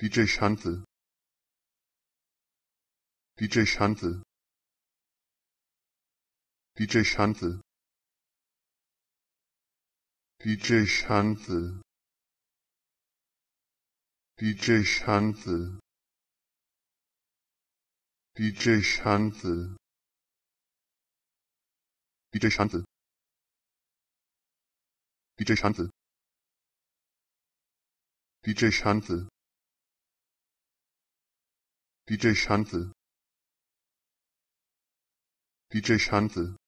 DJ Schanze. DJ Schanze. DJ Schanze. DJ Schanze. DJ Schanze. DJ Schanze. DJ Schanze. DJ Schanze. DJ Schanze. DJ Schanzel DJ Schanzel